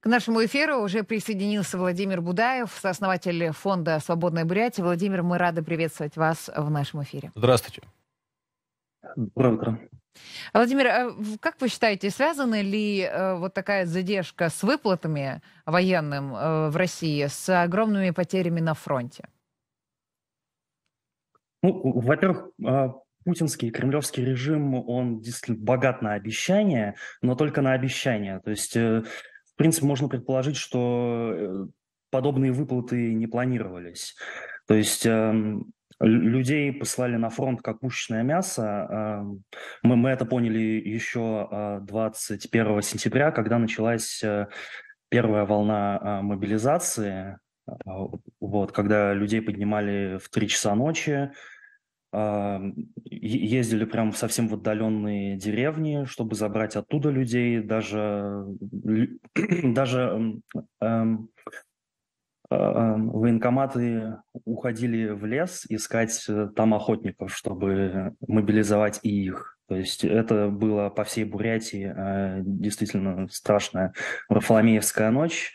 К нашему эфиру уже присоединился Владимир Будаев, сооснователь фонда «Свободная Бурятия». Владимир, мы рады приветствовать вас в нашем эфире. Здравствуйте. Доброе утро. Владимир, а как вы считаете, связана ли э, вот такая задержка с выплатами военным э, в России с огромными потерями на фронте? Ну, во-первых, а, путинский кремлевский режим, он действительно богат на обещания, но только на обещания. То есть э, принципе, можно предположить, что э, подобные выплаты не планировались. То есть эм, людей послали на фронт как пушечное мясо. Эм, мы, мы это поняли еще э, 21 сентября, когда началась э, первая волна мобилизации, вот, когда людей поднимали в 3 часа ночи, ездили прямо в совсем в отдаленные деревни, чтобы забрать оттуда людей, даже, даже эм, эм, военкоматы уходили в лес искать э, там охотников, чтобы мобилизовать и их. То есть это было по всей Бурятии э, действительно страшная Варфоломеевская ночь.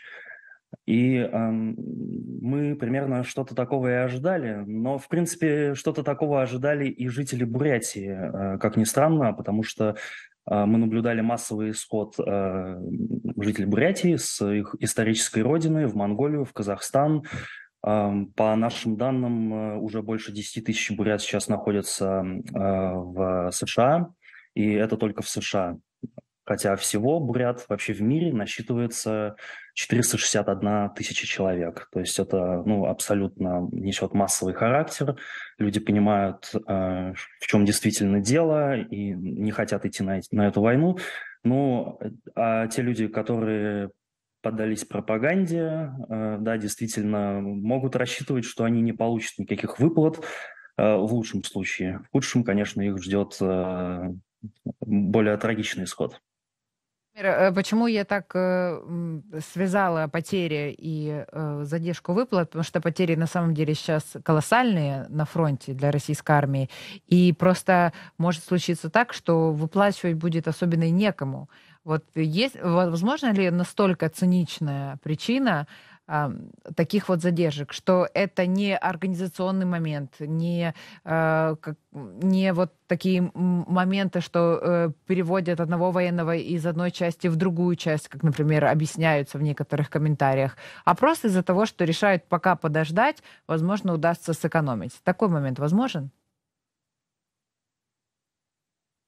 И э, мы примерно что-то такого и ожидали, но, в принципе, что-то такого ожидали и жители Бурятии, э, как ни странно, потому что э, мы наблюдали массовый исход э, жителей Бурятии с их исторической родины в Монголию, в Казахстан. Э, по нашим данным, э, уже больше 10 тысяч бурят сейчас находятся э, в США, и это только в США. Хотя всего бурят вообще в мире насчитывается 461 тысяча человек. То есть это ну, абсолютно несет массовый характер. Люди понимают, э, в чем действительно дело, и не хотят идти на, на эту войну. Ну, а те люди, которые поддались пропаганде, э, да, действительно могут рассчитывать, что они не получат никаких выплат э, в лучшем случае. В худшем, конечно, их ждет э, более трагичный исход. Э, почему я так э, связала потери и э, задержку выплат? Потому что потери на самом деле сейчас колоссальные на фронте для российской армии. И просто может случиться так, что выплачивать будет особенно и некому. Вот есть, возможно ли настолько циничная причина, таких вот задержек, что это не организационный момент, не, э, не вот такие моменты, что э, переводят одного военного из одной части в другую часть, как, например, объясняются в некоторых комментариях, а просто из-за того, что решают пока подождать, возможно, удастся сэкономить. Такой момент возможен?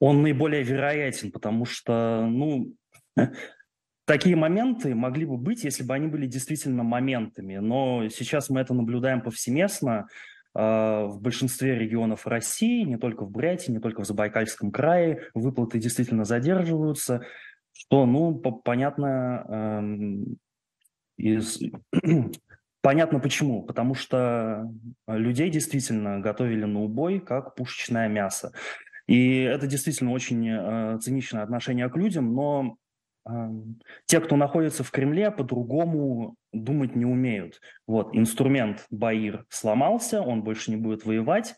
Он наиболее вероятен, потому что, ну, Такие моменты могли бы быть, если бы они были действительно моментами, но сейчас мы это наблюдаем повсеместно а, в большинстве регионов России, не только в Брянске, не только в Забайкальском крае, выплаты действительно задерживаются, что, ну, понятно, эм, из... понятно почему, потому что людей действительно готовили на убой как пушечное мясо. И это действительно очень э, циничное отношение к людям, но те, кто находится в Кремле, по-другому думать не умеют. Вот, инструмент Баир сломался, он больше не будет воевать.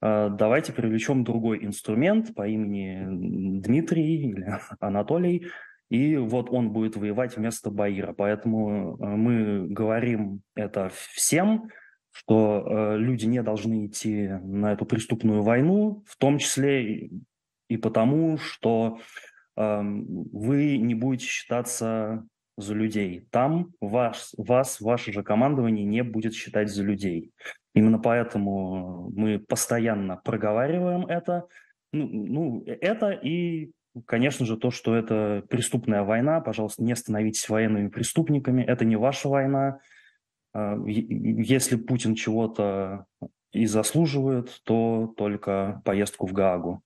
А, давайте привлечем другой инструмент по имени Дмитрий или Анатолий, и вот он будет воевать вместо Баира. Поэтому э, мы говорим это всем, что э, люди не должны идти на эту преступную войну, в том числе и потому, что вы не будете считаться за людей. Там вас, вас, ваше же командование не будет считать за людей. Именно поэтому мы постоянно проговариваем это. Ну, ну э, это и, конечно же, то, что это преступная война. Пожалуйста, не становитесь военными преступниками. Это не ваша война. А, если Путин чего-то и заслуживает, то только поездку в Гаагу.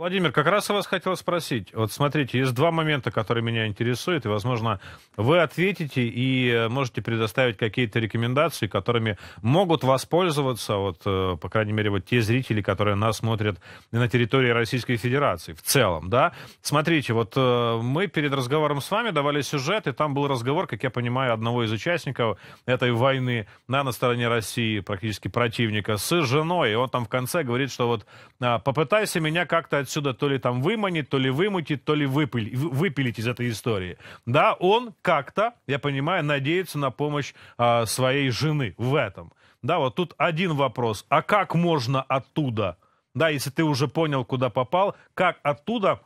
Владимир, как раз я вас хотел спросить. Вот смотрите, есть два момента, которые меня интересуют, и, возможно, вы ответите и э, можете предоставить какие-то рекомендации, которыми могут воспользоваться, вот, э, по крайней мере, вот те зрители, которые нас смотрят на территории Российской Федерации в целом, да. Смотрите, вот э, мы перед разговором с вами давали сюжет, и там был разговор, как я понимаю, одного из участников этой войны да, на стороне России, практически противника, с женой, и он там в конце говорит, что вот «А, попытайся меня как-то отсюда то ли там выманит, то ли вымутит, то ли выпыль, выпилить из этой истории. Да, он как-то, я понимаю, надеется на помощь э, своей жены в этом. Да, вот тут один вопрос. А как можно оттуда, да, если ты уже понял, куда попал, как оттуда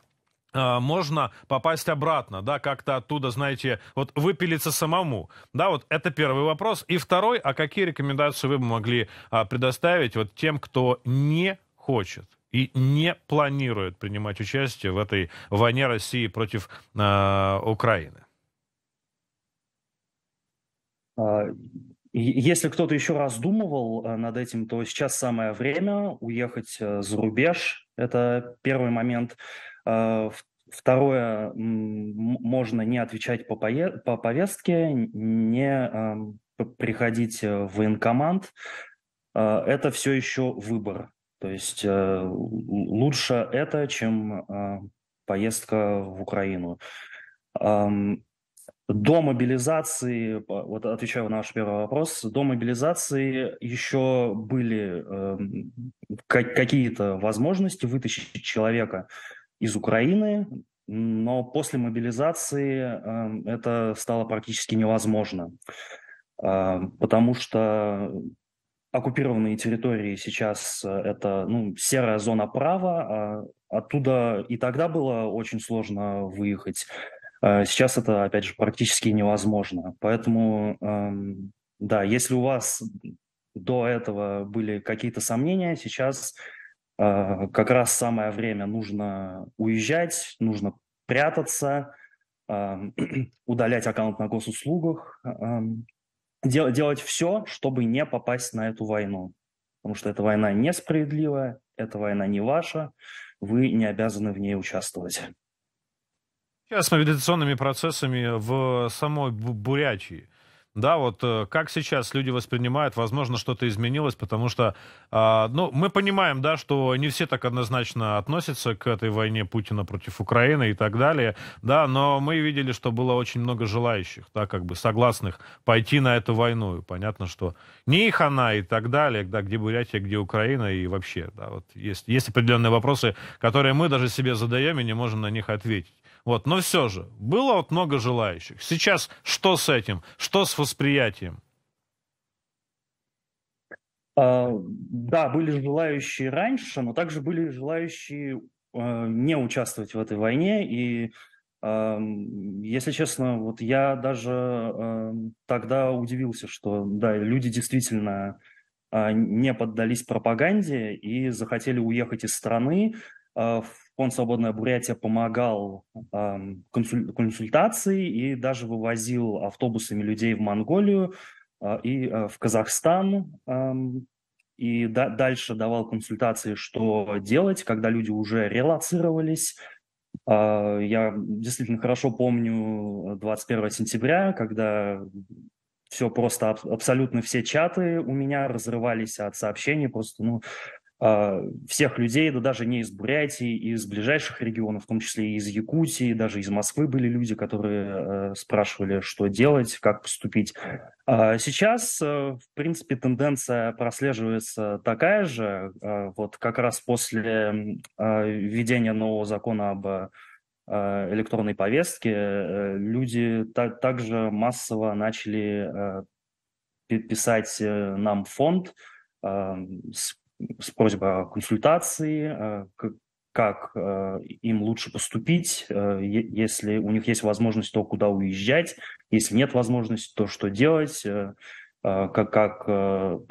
а, можно попасть обратно, да, как-то оттуда, знаете, вот выпилиться самому, да, вот это первый вопрос. И второй, а какие рекомендации вы бы могли а, предоставить вот тем, кто не хочет и не планирует принимать участие в этой войне России против э, Украины? А, если кто-то еще раздумывал а, над этим, то сейчас самое время уехать за рубеж. Это первый момент. Второе, можно не отвечать по, пое- по повестке, не приходить в военкоманд. Это все еще выбор. То есть э, лучше это, чем э, поездка в Украину. До мобилизации, вот отвечаю на ваш первый вопрос, до мобилизации еще были эм, какие-то возможности вытащить человека из Украины, но после мобилизации эм, это стало практически невозможно, эм, потому что оккупированные территории сейчас э, это ну, серая зона права, а оттуда и тогда было очень сложно выехать. А сейчас это, опять же, практически невозможно. Поэтому, эм, да, если у вас до этого были какие-то сомнения, сейчас э, как раз самое время нужно уезжать, нужно прятаться, эм, удалять аккаунт на госуслугах, эм, дел, делать все, чтобы не попасть на эту войну. Потому что эта война несправедливая, эта война не ваша, вы не обязаны в ней участвовать. Сейчас с мобилизационными процессами в самой Бурятии. Да, вот э, как сейчас люди воспринимают, возможно, что-то изменилось, потому что, а, ну, мы понимаем, да, что не все так однозначно относятся к этой войне Путина против Украины и так далее, да, но мы видели, что было очень много желающих, да, как бы согласных пойти на эту войну. И понятно, что не их она и так далее, да, где Бурятия, где Украина и вообще, да, вот есть, есть определенные вопросы, которые мы даже себе задаем и не можем на них ответить. Вот, но все же, было вот много желающих. Сейчас что с этим? Что с восприятием? А, да, были желающие раньше, но также были желающие а, не участвовать в этой войне. И, если честно, вот я даже тогда удивился, что да, люди действительно а, не поддались пропаганде и захотели уехать из страны в Фонд «Свободная Бурятия» помогал э, консуль, консультации и даже вывозил автобусами людей в Монголию э, и э, в Казахстан. Э, и да, дальше давал консультации, что делать, когда люди уже релацировались. Э, я действительно хорошо помню 21 э, сентября, когда все просто абсолютно все чаты у меня разрывались от сообщений, просто ну а, всех людей, да даже не из Бурятии, из ближайших регионов, в том числе и из Якутии, даже из Москвы были люди, которые э, спрашивали, что делать, как поступить. А сейчас, э, в принципе, тенденция прослеживается такая же. А вот как раз после введения нового закона об э, электронной повестке люди также массово начали писать нам фонд с с просьбой о консультации, э, как э, им лучше поступить, э, если у них есть возможность, то куда уезжать, если нет возможности, то что делать, как, как,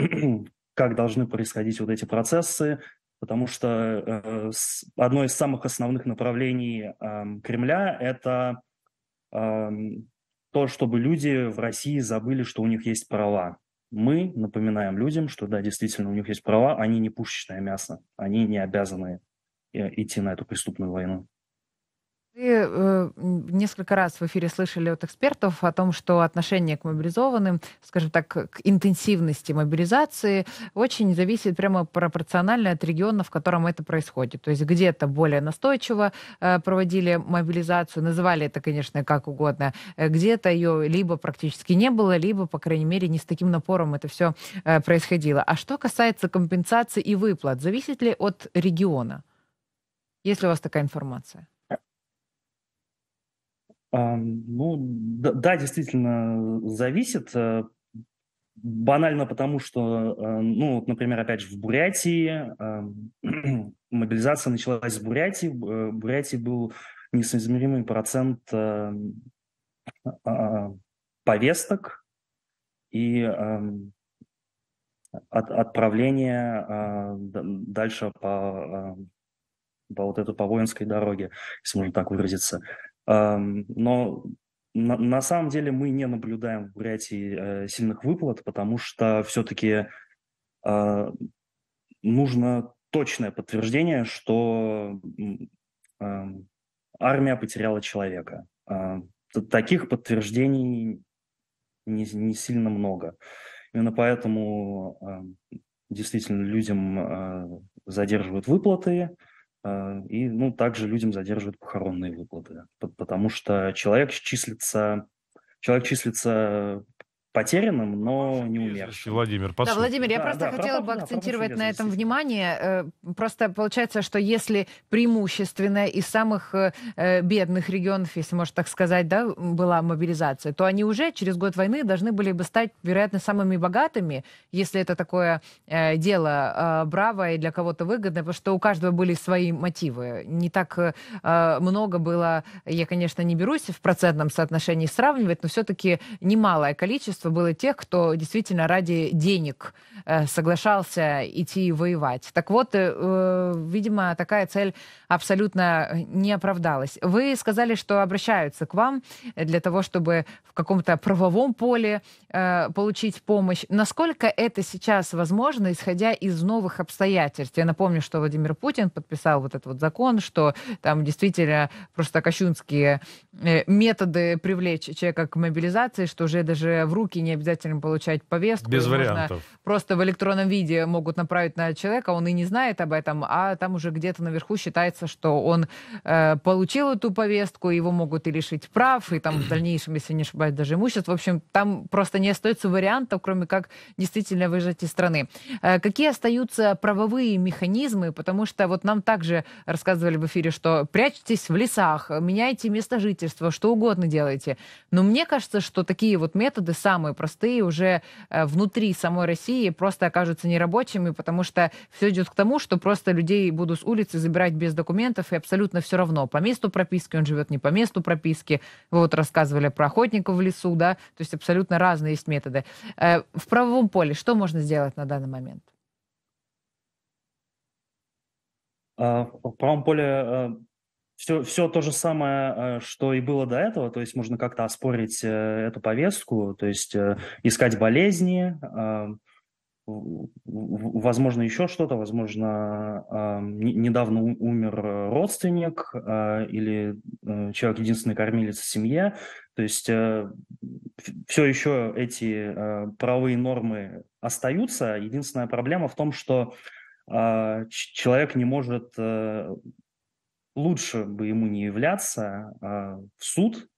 как должны происходить вот эти процессы, потому что одно из самых основных направлений эм, Кремля – это эм, то, чтобы люди в России забыли, что у них есть права мы напоминаем людям, что да, действительно, у них есть права, они не пушечное мясо, они не обязаны э, идти на эту преступную войну. Вы э, несколько раз в эфире слышали от экспертов о том, что отношение к мобилизованным, скажем так, к интенсивности мобилизации очень зависит прямо пропорционально от региона, в котором это происходит. То есть где-то более настойчиво э, проводили мобилизацию, называли это, конечно, как угодно, э, где-то ее либо практически не было, либо, по крайней мере, не с таким напором это все э, происходило. А что касается компенсации и выплат, зависит ли от региона? Есть ли у вас такая информация? Ну, да, действительно, зависит. Э, банально потому, что, э, ну, вот, например, опять же, в Бурятии мобилизация началась с Бурятии. В э, Бурятии был несоизмеримый процент а, повесток и отправления а, дальше по, по вот эту по воинской дороге, если можно так выразиться. Но на, на самом деле мы не наблюдаем в Бурятии э, сильных выплат, потому что все-таки а, нужно точное подтверждение, что армия потеряла человека. А, таких подтверждений не, не сильно много. Именно поэтому действительно людям а, задерживают выплаты, Э, и ну, также людям задерживают похоронные выплаты, потому что человек числится, человек числится потерянным, но не умершим. Владимир, Да, Владимир, я да, просто да, хотела бы акцентировать на этом внимание. Э, просто получается, что если преимущественно из самых э, э, бедных регионов, если можно так сказать, да, была мобилизация, то они уже через год войны должны были бы стать, вероятно, самыми богатыми, если это такое дело бравое и для кого-то выгодное, потому что у каждого были свои мотивы. Не так много было, я, конечно, не берусь в процентном соотношении сравнивать, но все-таки немалое количество количество было тех, кто действительно ради денег э, соглашался идти воевать. Так вот, э, э, видимо, такая цель абсолютно не оправдалась. Вы сказали, что обращаются к вам для того, чтобы в каком-то правовом поле получить помощь. Насколько это сейчас возможно, исходя из новых обстоятельств? Я напомню, что Владимир Путин подписал вот этот вот закон, что там действительно просто кощунские методы привлечь человека к мобилизации, что уже даже в руки руки, не обязательно получать повестку. Без вариантов. Просто в электронном виде могут направить на человека, он и не знает об этом, а там уже где-то наверху считается, что он э, получил эту повестку, его могут и лишить прав, и там в дальнейшем, если не ошибаюсь, даже имущество. В общем, там просто не остается вариантов, кроме как действительно выжать из страны. Э, какие остаются правовые механизмы? Потому что вот нам также рассказывали в эфире, что прячьтесь в лесах, меняйте место жительства, что угодно делайте. Но мне кажется, что такие вот методы самые самые простые уже э, внутри самой России просто окажутся нерабочими, потому что все идет к тому, что просто людей будут с улицы забирать без документов, и абсолютно все равно, по месту прописки он живет, не по месту прописки. Вы вот рассказывали про охотников в лесу, да, то есть абсолютно разные есть методы. Э, в правовом поле что можно сделать на данный момент? А, в правом поле э, все, все то же самое, э, что и было до этого, то есть можно как-то оспорить э, эту повестку, то есть э, искать болезни, возможно, еще что-то, возможно, недавно умер родственник или человек единственный кормилец в семье, то есть все еще эти правовые нормы остаются, единственная проблема в том, что человек не может лучше бы ему не являться э, в суд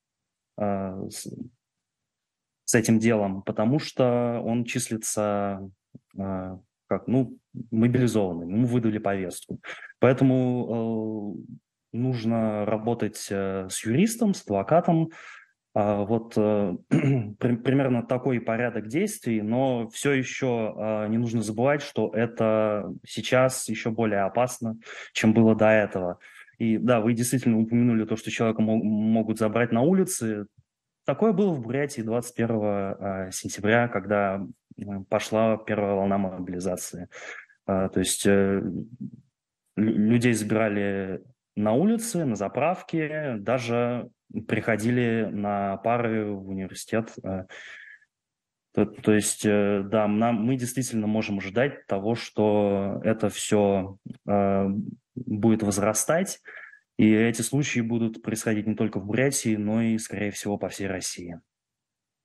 э, с, с этим делом, потому что он числится э, как, ну, мобилизованным, ему выдали повестку. Поэтому э, нужно работать э, с юристом, с адвокатом. вот э, примерно такой порядок действий, но все еще не нужно забывать, что это сейчас еще более опасно, чем было до этого. И да, вы действительно упомянули то, что человека могут забрать на улице. Такое было в Бурятии 21 а, сентября, когда пошла первая волна мобилизации. А, то есть э, людей забирали на улице, на заправке, даже приходили на пары в университет а. То, то есть, э, да, нам, мы действительно можем ждать того, что это все э, будет возрастать, и эти случаи будут происходить не только в Бурятии, но и, скорее всего, по всей России.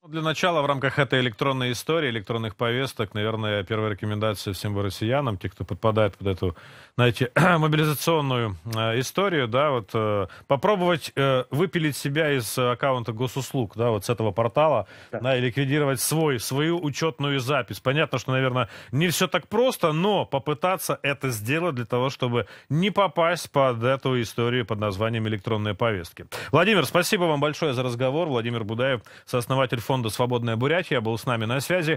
Ну, для начала в рамках этой электронной истории, электронных повесток, наверное, первая рекомендация всем вы россиянам, те, кто подпадает под эту, знаете, мобилизационную э, историю, да, вот э, попробовать э, выпилить себя из аккаунта госуслуг, да, вот с этого портала, да, да и ликвидировать свой, свою учетную запись. Понятно, что, наверное, не все так просто, но попытаться это сделать для того, чтобы не попасть под эту историю под названием электронные повестки. Владимир, спасибо вам большое за разговор. Владимир Будаев, сооснователь фонда «Свободная Бурятия» был с нами на связи.